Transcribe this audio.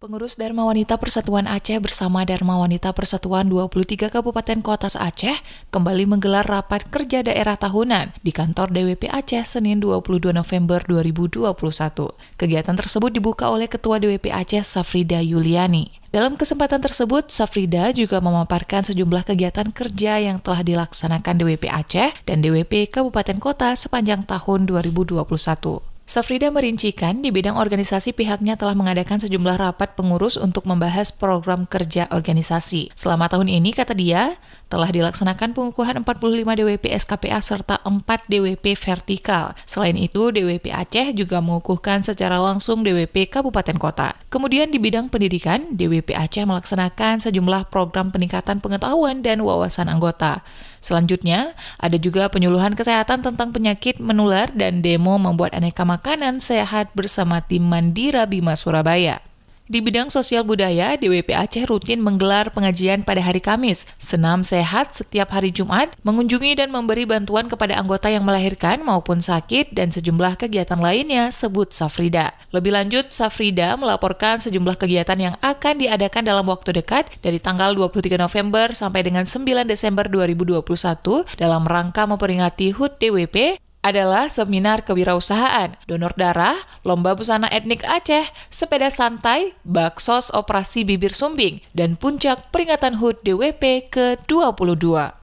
Pengurus Dharma Wanita Persatuan Aceh bersama Dharma Wanita Persatuan 23 Kabupaten Kota Aceh kembali menggelar rapat kerja daerah tahunan di kantor DWP Aceh Senin 22 November 2021. Kegiatan tersebut dibuka oleh Ketua DWP Aceh Safrida Yuliani. Dalam kesempatan tersebut, Safrida juga memaparkan sejumlah kegiatan kerja yang telah dilaksanakan DWP Aceh dan DWP Kabupaten Kota sepanjang tahun 2021. Safrida merincikan di bidang organisasi pihaknya telah mengadakan sejumlah rapat pengurus untuk membahas program kerja organisasi. Selama tahun ini, kata dia, telah dilaksanakan pengukuhan 45 DWP SKPA serta 4 DWP vertikal. Selain itu, DWP Aceh juga mengukuhkan secara langsung DWP Kabupaten Kota. Kemudian di bidang pendidikan, DWP Aceh melaksanakan sejumlah program peningkatan pengetahuan dan wawasan anggota. Selanjutnya, ada juga penyuluhan kesehatan tentang penyakit menular dan demo membuat aneka makanan makanan sehat bersama tim Mandira Bima Surabaya. Di bidang sosial budaya, DWP Aceh rutin menggelar pengajian pada hari Kamis, senam sehat setiap hari Jumat, mengunjungi dan memberi bantuan kepada anggota yang melahirkan maupun sakit, dan sejumlah kegiatan lainnya, sebut Safrida. Lebih lanjut, Safrida melaporkan sejumlah kegiatan yang akan diadakan dalam waktu dekat dari tanggal 23 November sampai dengan 9 Desember 2021 dalam rangka memperingati HUT DWP adalah seminar kewirausahaan, donor darah, lomba busana etnik Aceh, sepeda santai, baksos operasi bibir sumbing, dan puncak peringatan HUT DWP ke-22.